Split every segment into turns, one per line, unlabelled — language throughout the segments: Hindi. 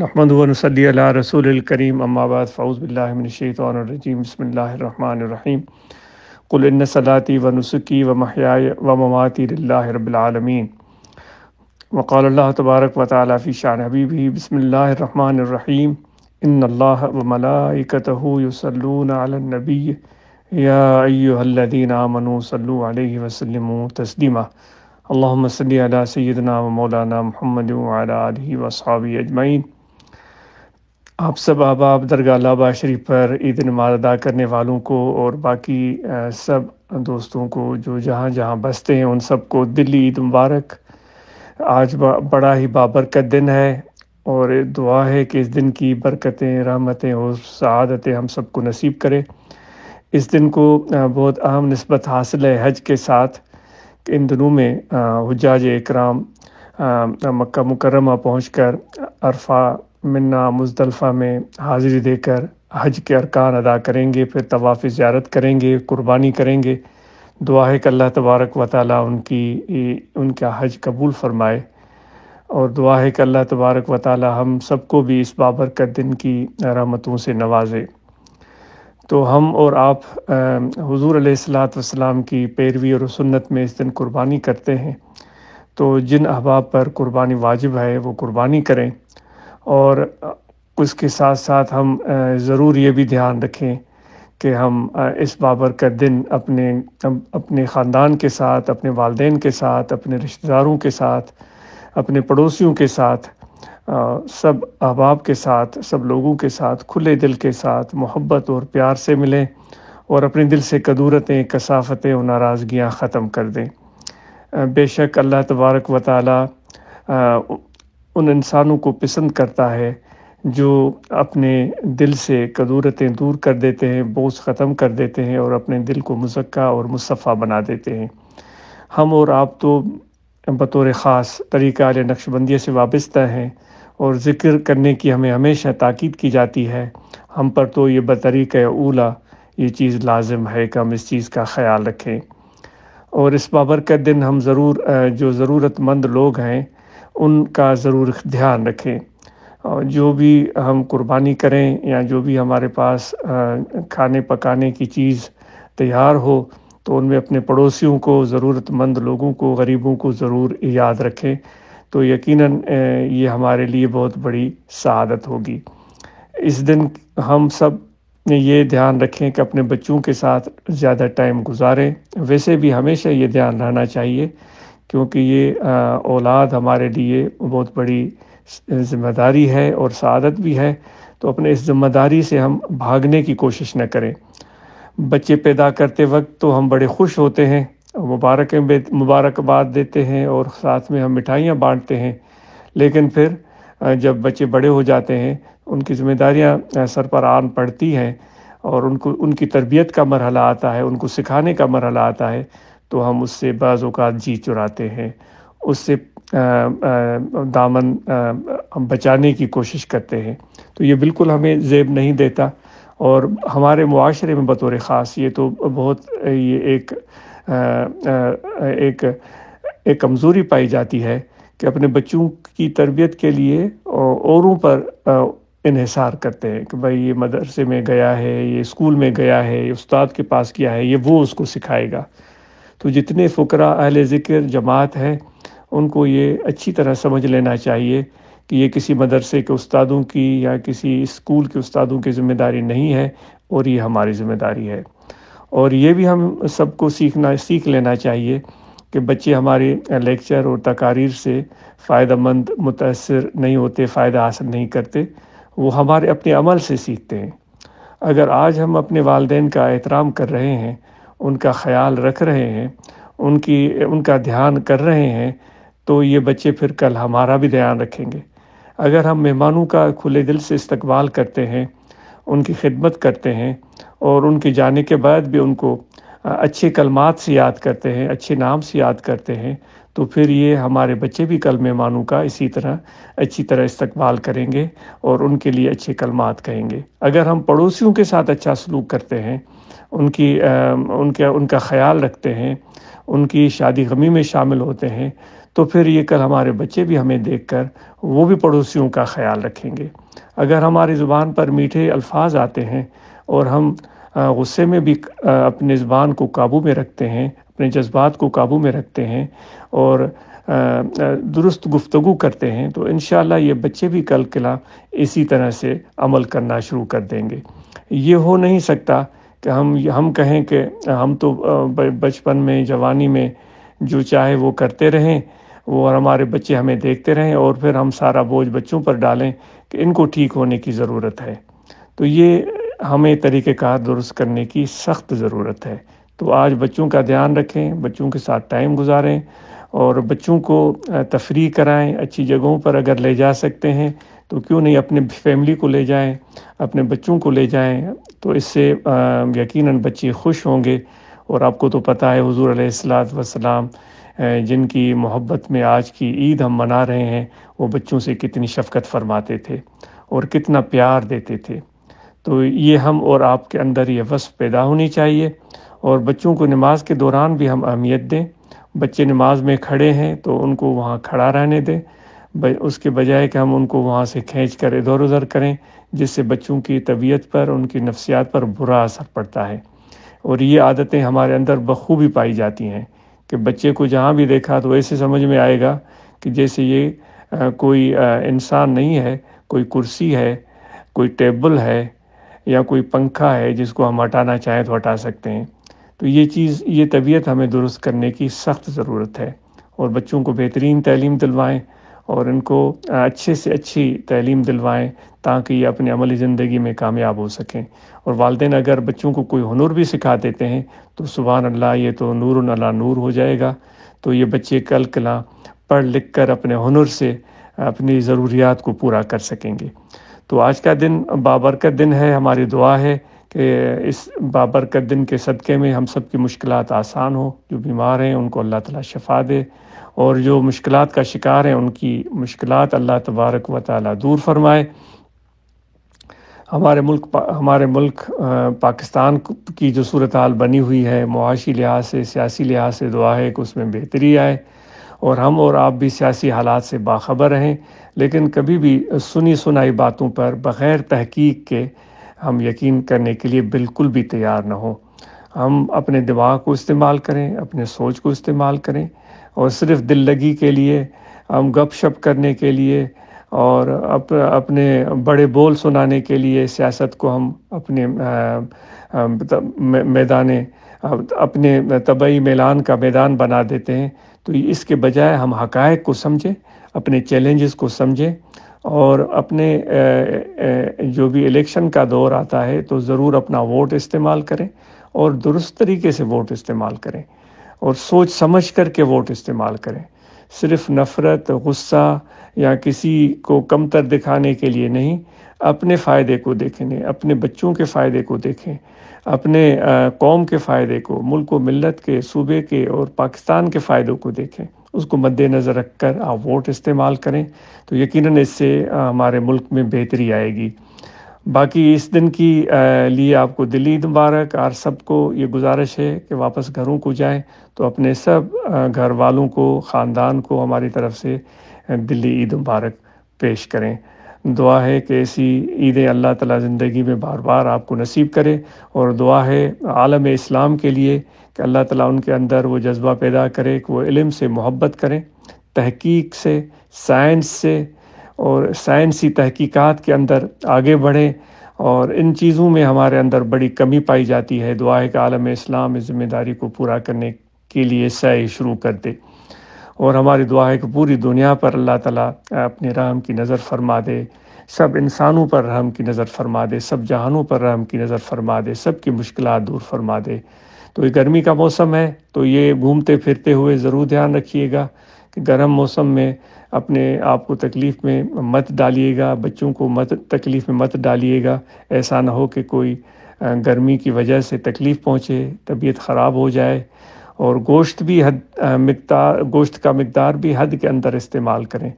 नहमद वनसली रसूल करीम अम्माबाद फ़ौज़बिल्लाशैतरजीम बसमीम कुल सलाती व नसुकी व महयाय व ममाती रबालमीन वक़ाल तबारक व ताली शान हबीबी बसमीम इन्ला व मलाकत यसलूनबी यादीन आमनु सल्लु वसलम तस्लीमा अल्लाम सल सैदना मौलाना महमद वसाबी अजमैन आप सब अहबाब दरगाह लाबा शरीफ पर ईद नमाज अदा करने वालों को और बाकी सब दोस्तों को जो जहाँ जहाँ बसते हैं उन सबको दिल्ली ईद मुबारक आज बड़ा ही बाबरकत दिन है और दुआ है कि इस दिन की बरकतें रहमतें और सदतें हम सबको नसीब करें इस दिन को बहुत अहम नस्बत हासिल है हज के साथ इन दिनों में हजाज इकराम मक्का मुकरमा पहुँच कर अरफा मन्ना मुजदलफ़ा में हाज़िरी देकर हज के अरकान अदा करेंगे फिर तवाफ़ ज़्यारत करेंगे कुर्बानी करेंगे दुआ है कि अल्लाह तबारक व ताली उनकी उनका हज कबूल फ़रमाए और दुआ है कि अल्लाह तबारक व ताली हम सबको भी इस बाबरकत दिन की रहमतों से नवाजे तो हम और आप हजूर वसलाम की पैरवी और सुन्नत में इस दिन कुर्बानी करते हैं तो जिन अहबाब पर कुर्बानी वाजिब है वो कुर्बानी करें और उसके साथ साथ हम ज़रूर ये भी ध्यान रखें कि हम इस बाबर का दिन अपने अपने ख़ानदान के साथ अपने वालदेन के साथ अपने रिश्तेदारों के साथ अपने पड़ोसियों के साथ आ, सब अहबाब के साथ सब लोगों के साथ खुले दिल के साथ मोहब्बत और प्यार से मिलें और अपने दिल से कदूरतें कसाफतें और नाराज़गियाँ ख़त्म कर दें बेशक अल्लाह तबारक व ताली उन इंसानों को पसंद करता है जो अपने दिल से कदूरतें दूर कर देते हैं बोझ ख़त्म कर देते हैं और अपने दिल को मुजक्का और मुसफ़ा बना देते हैं हम और आप तो बतौर ख़ास तरीक़ा नक्शबंदी से वाबस्ता हैं और ज़िक्र करने की हमें हमेशा ताक़द की जाती है हम पर तो ये बतरीक़ ऊला ये चीज़ लाजम है कि हम इस चीज़ का ख्याल रखें और इस बाबर का दिन हम ज़रूर जो ज़रूरतमंद लोग हैं उनका ज़रूर ध्यान रखें और जो भी हम कुर्बानी करें या जो भी हमारे पास खाने पकाने की चीज़ तैयार हो तो उनमें अपने पड़ोसियों को ज़रूरतमंद लोगों को गरीबों को ज़रूर याद रखें तो यकीनन ये हमारे लिए बहुत बड़ी सआदत होगी इस दिन हम सब ये ध्यान रखें कि अपने बच्चों के साथ ज़्यादा टाइम गुजारें वैसे भी हमेशा ये ध्यान रहना चाहिए क्योंकि ये औलाद हमारे लिए बहुत बड़ी ज़िम्मेदारी है और सदत भी है तो अपने इस ज़िम्मेदारी से हम भागने की कोशिश न करें बच्चे पैदा करते वक्त तो हम बड़े खुश होते हैं मुबारक मुबारकबाद देते हैं और साथ में हम मिठाइयाँ बांटते हैं लेकिन फिर जब बच्चे बड़े हो जाते हैं उनकी जिम्मेदारियाँ सर पर आन पड़ती हैं और उनको उनकी तरबियत का मरहला आता है उनको सिखाने का मरहला आता है तो हम उससे बाज़ात जी चुराते हैं उससे दामन हम बचाने की कोशिश करते हैं तो ये बिल्कुल हमें जेब नहीं देता और हमारे माशरे में बतौर ख़ास ये तो बहुत ये एक एक एक कमज़ोरी पाई जाती है कि अपने बच्चों की तरबियत के लिए औरों पर इहसार करते हैं कि भाई ये मदरसे में गया है ये स्कूल में गया है ये उस्ताद के पास किया है ये वो उसको सिखाएगा तो जितने फ़करा अहल ज़िक्र जमात हैं उनको ये अच्छी तरह समझ लेना चाहिए कि ये किसी मदरसे के उस्तादों की या किसी स्कूल के उस्तादों की ज़िम्मेदारी नहीं है और ये हमारी ज़िम्मेदारी है और ये भी हम सबको सीखना सीख लेना चाहिए कि बच्चे हमारे लेक्चर और तकारीर से फ़ायदा मंद मुतासर नहीं होते फ़ायदा हासिल नहीं करते वो हमारे अपने अमल से सीखते हैं अगर आज हम अपने वालदेन का एहतराम कर रहे हैं उनका ख्याल रख रहे हैं उनकी उनका ध्यान कर रहे हैं तो ये बच्चे फिर कल हमारा भी ध्यान रखेंगे अगर हम मेहमानों का खुले दिल से इस्तकबाल करते हैं उनकी खिदमत करते हैं और उनके जाने के बाद भी उनको अच्छे कलमात से याद करते हैं अच्छे नाम से याद करते हैं तो फिर ये हमारे बच्चे भी कल मेहमानों का इसी तरह अच्छी तरह इस्तकबाल करेंगे और उनके लिए अच्छे कलमात कहेंगे अगर हम पड़ोसियों के साथ अच्छा सलूक करते हैं उनकी आ, उनका उनका ख्याल रखते हैं उनकी शादी गमी में शामिल होते हैं तो फिर ये कल हमारे बच्चे भी हमें देखकर वो भी पड़ोसियों का ख्याल रखेंगे अगर हमारी ज़ुबान पर मीठे अल्फाज आते हैं और हम गुस्से में भी अपने ज़बान को काबू में रखते हैं अपने जज्बात को काबू में रखते हैं और दुरुस्त गुफ्तु करते हैं तो इन ये बच्चे भी कल किला इसी तरह से अमल करना शुरू कर देंगे ये हो नहीं सकता कि हम हम कहें कि हम तो बचपन में जवानी में जो चाहे वो करते रहें और हमारे बच्चे हमें देखते रहें और फिर हम सारा बोझ बच्चों पर डालें कि इनको ठीक होने की ज़रूरत है तो ये हमें तरीक़ार दुरुस्त करने की सख्त ज़रूरत है तो आज बच्चों का ध्यान रखें बच्चों के साथ टाइम गुजारें और बच्चों को तफरी कराएं अच्छी जगहों पर अगर ले जा सकते हैं तो क्यों नहीं अपने फैमिली को ले जाएं अपने बच्चों को ले जाएं तो इससे यकीनन बच्चे खुश होंगे और आपको तो पता है हजूर अलैहिस्सलात वसलाम जिनकी मोहब्बत में आज की ईद हम मना रहे हैं वो बच्चों से कितनी शफकत फरमाते थे और कितना प्यार देते थे तो ये हम और आपके अंदर ये वस पैदा होनी चाहिए और बच्चों को नमाज के दौरान भी हम अहमियत दें बच्चे नमाज में खड़े हैं तो उनको वहाँ खड़ा रहने दें उसके बजाय कि हम उनको वहाँ से खींच कर इधर उधर करें जिससे बच्चों की तबीयत पर उनकी नफ्सियात पर बुरा असर पड़ता है और ये आदतें हमारे अंदर बखूबी पाई जाती हैं कि बच्चे को जहाँ भी देखा तो ऐसे समझ में आएगा कि जैसे ये कोई इंसान नहीं है कोई कुर्सी है कोई टेबल है या कोई पंखा है जिसको हम हटाना चाहें तो हटा सकते हैं तो ये चीज़ ये तबीयत हमें दुरुस्त करने की सख्त ज़रूरत है और बच्चों को बेहतरीन तैलीम दिलवाएँ और इनको अच्छे से अच्छी तैलीम दिलवाएँ ताकि ये अपने अमली ज़िंदगी में कामयाब हो सकें और वालदे अगर बच्चों को कोई हुनर भी सिखा देते हैं तो सुबह अल्लाह ये तो नूर अला नूर हो जाएगा तो ये बच्चे कल कला पढ़ लिख कर अपने हुनर से अपनी ज़रूरियात को पूरा कर सकेंगे तो आज का दिन बाबरकत दिन है हमारी दुआ है कि इस बाबरकत दिन के सदक़े में हम सब की मुश्किल आसान हो जो बीमार हैं उनको अल्लाह ताला शफा दे और जो मुश्किल का शिकार हैं उनकी मुश्किल अल्लाह तबारक व ताली दूर फरमाए हमारे मुल्क हमारे मुल्क पाकिस्तान की जो सूरत हाल बनी हुई है मुआशी लिहाज से सियासी लिहाज से दुआ है कि उसमें बेहतरी आए और हम और आप भी सियासी हालात से बाखबर रहें लेकिन कभी भी सुनी सुनाई बातों पर बग़ैर तहकीक के हम यकीन करने के लिए बिल्कुल भी तैयार ना हों हम अपने दिमाग को इस्तेमाल करें अपने सोच को इस्तेमाल करें और सिर्फ दिल लगी के लिए हम गप शप करने के लिए और अप, अपने बड़े बोल सुनाने के लिए सियासत को हम अपने मैदान अपने तबई मैलान का मैदान बना देते हैं तो इसके बजाय हम हक़ को समझें अपने चैलेंजेस को समझें और अपने जो भी इलेक्शन का दौर आता है तो ज़रूर अपना वोट इस्तेमाल करें और दुरुस्त तरीके से वोट इस्तेमाल करें और सोच समझ कर के वोट इस्तेमाल करें सिर्फ नफ़रत गुस्सा या किसी को कमतर दिखाने के लिए नहीं अपने फ़ायदे को देखें अपने बच्चों के फ़ायदे को देखें अपने कौम के फ़ायदे को मुल्क व मिलत के सूबे के और पाकिस्तान के फ़ायदों को देखें उसको मद्देनज़र रख कर आप वोट इस्तेमाल करें तो यकीनन इससे हमारे मुल्क में बेहतरी आएगी बाकी इस दिन की लिए आपको दिली ईद मुबारक और सबको ये गुजारिश है कि वापस घरों को जाएं तो अपने सब घर वालों को ख़ानदान को हमारी तरफ से दिल्ली ईद मुबारक पेश करें दुआ है कि ऐसी ईद अल्लाह ताला ज़िंदगी में बार बार आपको नसीब करे और दुआ है आलम इस्लाम के लिए कि अल्लाह ताला उनके अंदर वो जज्बा पैदा करे कि वो इलम से मोहब्बत करें तहकीक से साइंस से और साइंसी तहकीकात के अंदर आगे बढ़ें और इन चीज़ों में हमारे अंदर बड़ी कमी पाई जाती है दुआ है कि आलम इस्लाम इस ज़िम्मेदारी को पूरा करने के लिए सै शुरू कर दे और हमारी दुआ है कि पूरी दुनिया पर अल्लाह ताला अपने रहम की नज़र फरमा दे सब इंसानों पर रहम की नज़र फरमा दे सब जहानों पर रहम की नज़र फरमा दे सब की मुश्किल दूर फरमा दे तो ये गर्मी का मौसम है तो ये घूमते फिरते हुए ज़रूर ध्यान रखिएगा कि गर्म मौसम में अपने आप को तकलीफ़ में मत डालिएगा बच्चों को मत तकलीफ़ में मत डालिएगा ऐसा ना हो कि कोई गर्मी की वजह से तकलीफ़ पहुँचे तबीयत ख़राब हो जाए और गोश्त भी हद मकदार गोश्त का मकदार भी हद के अंदर इस्तेमाल करें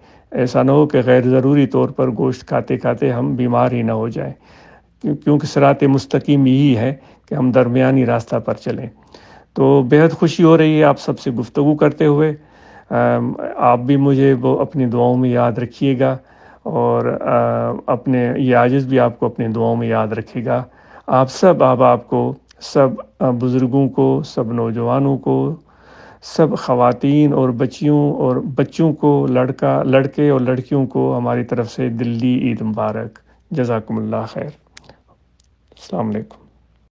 ऐसा ना हो कि गैर ज़रूरी तौर पर गोश्त खाते खाते हम बीमार ही ना हो जाए क्योंकि सरात मुस्तकीम यही है कि हम दरमियानी रास्ता पर चलें तो बेहद खुशी हो रही है आप सबसे गुफ्तु करते हुए आप भी मुझे वो अपनी दुआओं में याद रखिएगा और अपने ये आजिज़ भी आपको अपनी दुआओं में याद रखेगा आप सब अब आपको सब बुज़ुर्गों को सब नौजवानों को सब ख़वातीन और बच्चियों और बच्चों को लड़का लड़के और लड़कियों को हमारी तरफ से दिल्ली ईद मुबारक जजाकम्ला खैर अलैक्म